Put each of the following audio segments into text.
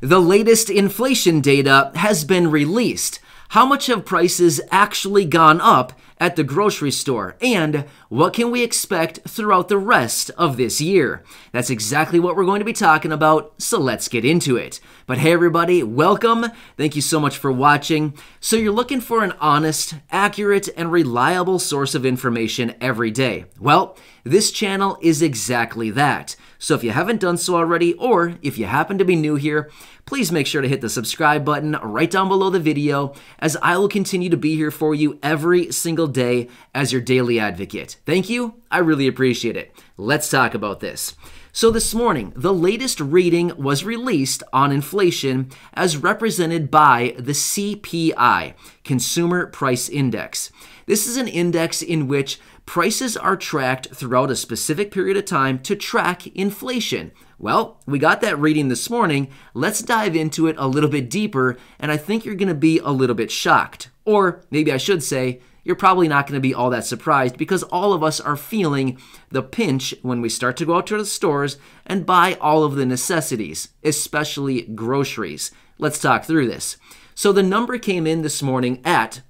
The latest inflation data has been released. How much have prices actually gone up at the grocery store? And what can we expect throughout the rest of this year? That's exactly what we're going to be talking about, so let's get into it. But hey, everybody, welcome. Thank you so much for watching. So, you're looking for an honest, accurate, and reliable source of information every day. Well, this channel is exactly that. So if you haven't done so already, or if you happen to be new here, please make sure to hit the subscribe button right down below the video, as I will continue to be here for you every single day as your daily advocate. Thank you. I really appreciate it. Let's talk about this. So, this morning, the latest reading was released on inflation as represented by the CPI, Consumer Price Index. This is an index in which prices are tracked throughout a specific period of time to track inflation. Well, we got that reading this morning. Let's dive into it a little bit deeper, and I think you're going to be a little bit shocked. Or maybe I should say, you're probably not going to be all that surprised because all of us are feeling the pinch when we start to go out to the stores and buy all of the necessities, especially groceries. Let's talk through this. So the number came in this morning at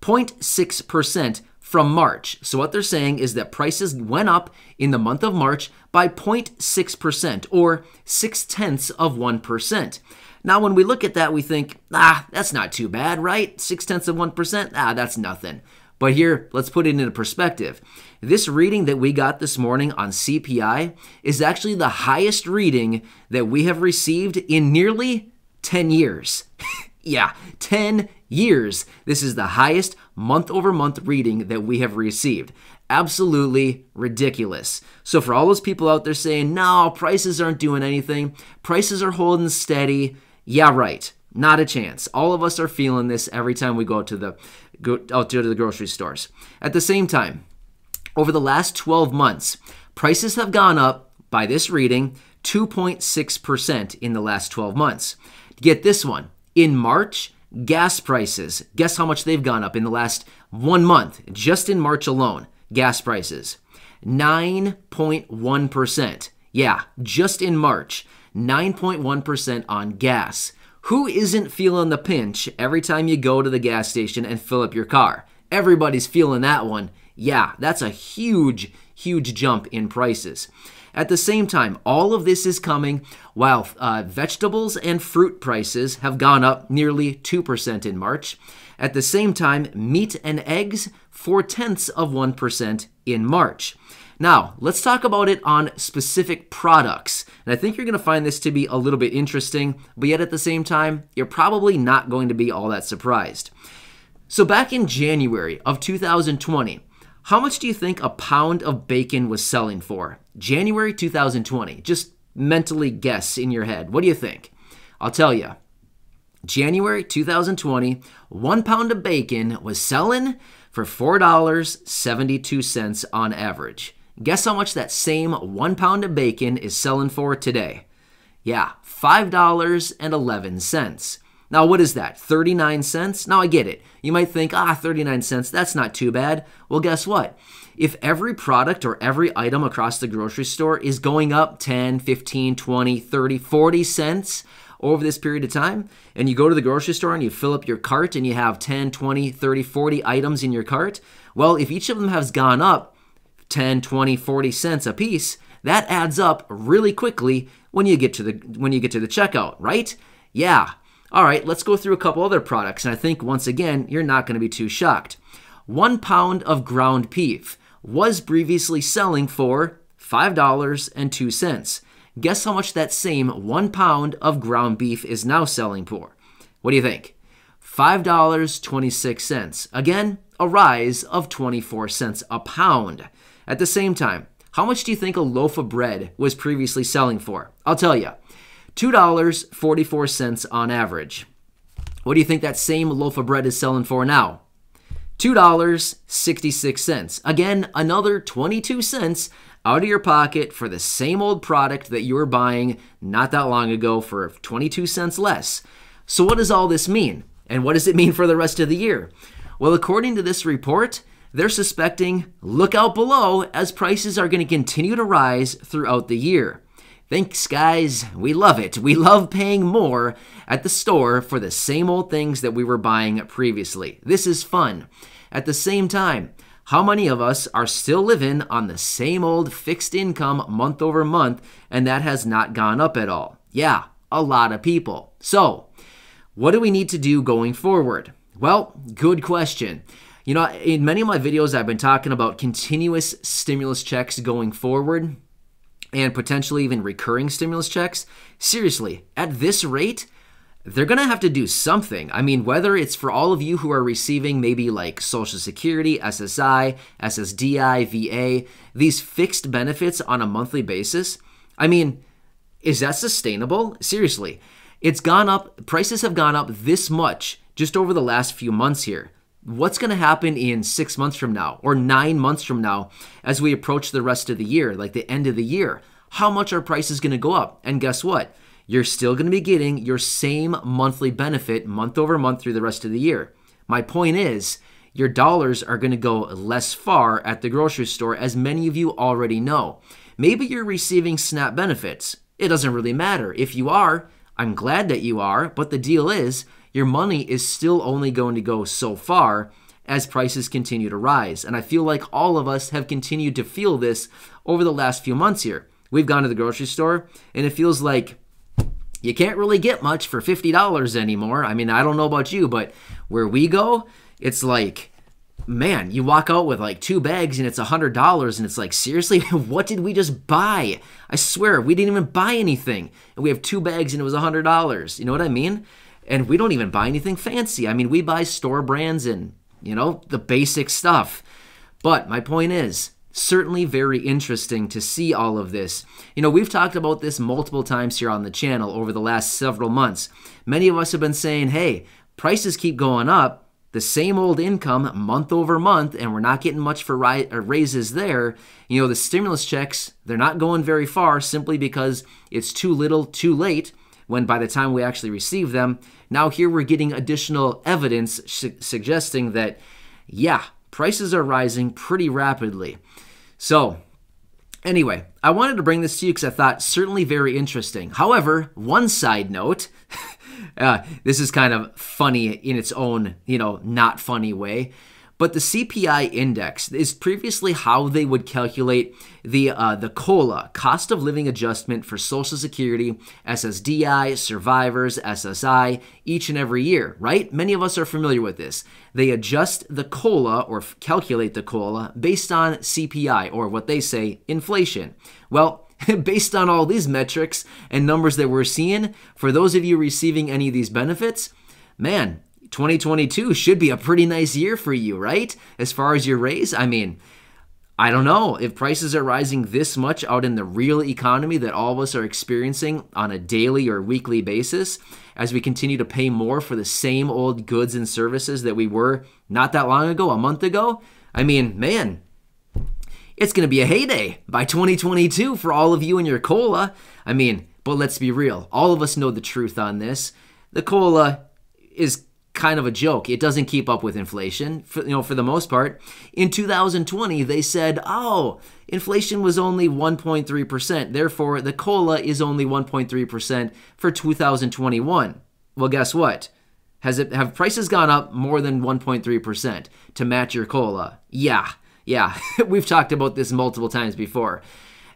0.6% from March. So what they're saying is that prices went up in the month of March by 0.6% or 6 tenths of 1%. Now, when we look at that, we think, ah, that's not too bad, right? 6 tenths of 1%, ah, that's nothing. But here, let's put it into perspective. This reading that we got this morning on CPI is actually the highest reading that we have received in nearly 10 years. yeah, 10 years, this is the highest month over month reading that we have received. Absolutely ridiculous. So, for all those people out there saying, no, prices aren't doing anything, prices are holding steady, yeah, right. Not a chance. All of us are feeling this every time we go to the go out to the grocery stores. At the same time, over the last 12 months, prices have gone up by this reading 2.6% in the last 12 months. Get this one. In March, Gas prices. Guess how much they've gone up in the last one month, just in March alone. Gas prices 9.1%. Yeah, just in March, 9.1% on gas. Who isn't feeling the pinch every time you go to the gas station and fill up your car? Everybody's feeling that one. Yeah, that's a huge, huge jump in prices. At the same time, all of this is coming while uh, vegetables and fruit prices have gone up nearly 2% in March. At the same time, meat and eggs, 4 tenths of 1% in March. Now, let's talk about it on specific products. And I think you're going to find this to be a little bit interesting, but yet at the same time, you're probably not going to be all that surprised. So, back in January of 2020, how much do you think a pound of bacon was selling for? January 2020. Just mentally guess in your head. What do you think? I'll tell you. January 2020, one pound of bacon was selling for $4.72 on average. Guess how much that same one pound of bacon is selling for today? Yeah, $5.11. Now, what is that? 39 cents? Now, I get it. You might think, ah, 39 cents, that's not too bad. Well, guess what? If every product or every item across the grocery store is going up 10, 15, 20, 30, 40 cents over this period of time, and you go to the grocery store and you fill up your cart and you have 10, 20, 30, 40 items in your cart, well, if each of them has gone up 10, 20, 40 cents a piece, that adds up really quickly when you get to the when you get to the checkout, right? Yeah, all right, let's go through a couple other products, and I think once again, you're not going to be too shocked. One pound of ground beef was previously selling for $5.02. Guess how much that same one pound of ground beef is now selling for? What do you think? $5.26. Again, a rise of 24 cents a pound. At the same time, how much do you think a loaf of bread was previously selling for? I'll tell you. $2.44 on average. What do you think that same loaf of bread is selling for now? $2.66. Again, another 22 cents out of your pocket for the same old product that you were buying not that long ago for 22 cents less. So, what does all this mean? And what does it mean for the rest of the year? Well, according to this report, they're suspecting look out below as prices are going to continue to rise throughout the year. Thanks, guys. We love it. We love paying more at the store for the same old things that we were buying previously. This is fun. At the same time, how many of us are still living on the same old fixed income month over month and that has not gone up at all? Yeah, a lot of people. So, what do we need to do going forward? Well, good question. You know, in many of my videos, I've been talking about continuous stimulus checks going forward and potentially even recurring stimulus checks. Seriously, at this rate, they're going to have to do something. I mean, whether it's for all of you who are receiving maybe like Social Security, SSI, SSDI, VA, these fixed benefits on a monthly basis, I mean, is that sustainable? Seriously, it's gone up, prices have gone up this much just over the last few months here what's going to happen in six months from now or nine months from now as we approach the rest of the year, like the end of the year? How much are prices going to go up? And guess what? You're still going to be getting your same monthly benefit month over month through the rest of the year. My point is, your dollars are going to go less far at the grocery store, as many of you already know. Maybe you're receiving SNAP benefits. It doesn't really matter. If you are, I'm glad that you are, but the deal is, your money is still only going to go so far as prices continue to rise. And I feel like all of us have continued to feel this over the last few months here. We've gone to the grocery store and it feels like you can't really get much for $50 anymore. I mean, I don't know about you, but where we go, it's like, man, you walk out with like two bags and it's $100 and it's like, seriously, what did we just buy? I swear, we didn't even buy anything. And we have two bags and it was $100. You know what I mean? And we don't even buy anything fancy. I mean, we buy store brands and, you know, the basic stuff. But my point is, certainly very interesting to see all of this. You know, we've talked about this multiple times here on the channel over the last several months. Many of us have been saying, hey, prices keep going up, the same old income month over month, and we're not getting much for uh, raises there. You know, the stimulus checks, they're not going very far simply because it's too little, too late when by the time we actually receive them. Now, here we're getting additional evidence su- suggesting that, yeah, prices are rising pretty rapidly. So, anyway, I wanted to bring this to you because I thought certainly very interesting. However, one side note. uh, this is kind of funny in its own, you know, not funny way. But the CPI index is previously how they would calculate the uh, the COLA, cost of living adjustment for Social Security, SSDI, survivors, SSI, each and every year, right? Many of us are familiar with this. They adjust the COLA or calculate the COLA based on CPI or what they say inflation. Well, based on all these metrics and numbers that we're seeing, for those of you receiving any of these benefits, man, 2022 should be a pretty nice year for you, right? As far as your raise, I mean, I don't know if prices are rising this much out in the real economy that all of us are experiencing on a daily or weekly basis as we continue to pay more for the same old goods and services that we were not that long ago, a month ago. I mean, man, it's going to be a heyday by 2022 for all of you and your cola. I mean, but let's be real. All of us know the truth on this. The cola is kind of a joke. It doesn't keep up with inflation, for, you know, for the most part. In 2020, they said, "Oh, inflation was only 1.3%. Therefore, the cola is only 1.3% for 2021." Well, guess what? Has it have prices gone up more than 1.3% to match your cola? Yeah. Yeah. We've talked about this multiple times before.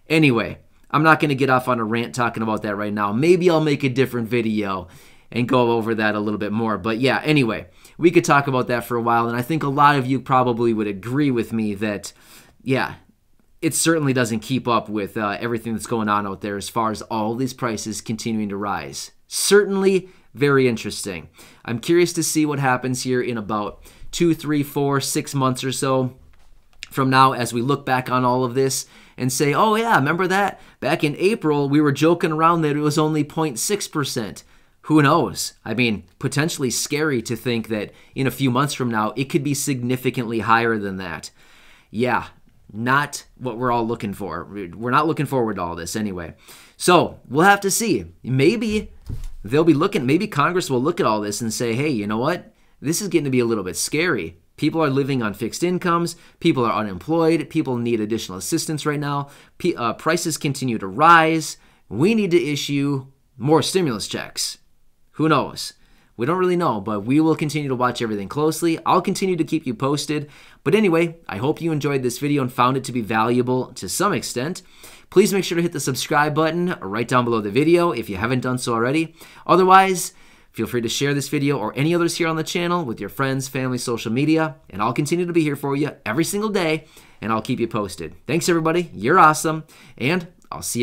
Anyway, I'm not going to get off on a rant talking about that right now. Maybe I'll make a different video and go over that a little bit more. But yeah, anyway, we could talk about that for a while. And I think a lot of you probably would agree with me that, yeah, it certainly doesn't keep up with uh, everything that's going on out there as far as all these prices continuing to rise. Certainly very interesting. I'm curious to see what happens here in about two, three, four, six months or so from now as we look back on all of this and say, oh, yeah, remember that? Back in April, we were joking around that it was only 0.6% who knows? I mean, potentially scary to think that in a few months from now, it could be significantly higher than that. Yeah, not what we're all looking for. We're not looking forward to all this anyway. So we'll have to see. Maybe they'll be looking, maybe Congress will look at all this and say, hey, you know what? This is getting to be a little bit scary. People are living on fixed incomes. People are unemployed. People need additional assistance right now. P- uh, prices continue to rise. We need to issue more stimulus checks. Who knows? We don't really know, but we will continue to watch everything closely. I'll continue to keep you posted. But anyway, I hope you enjoyed this video and found it to be valuable to some extent. Please make sure to hit the subscribe button right down below the video if you haven't done so already. Otherwise, feel free to share this video or any others here on the channel with your friends, family, social media, and I'll continue to be here for you every single day, and I'll keep you posted. Thanks, everybody. You're awesome, and I'll see you again.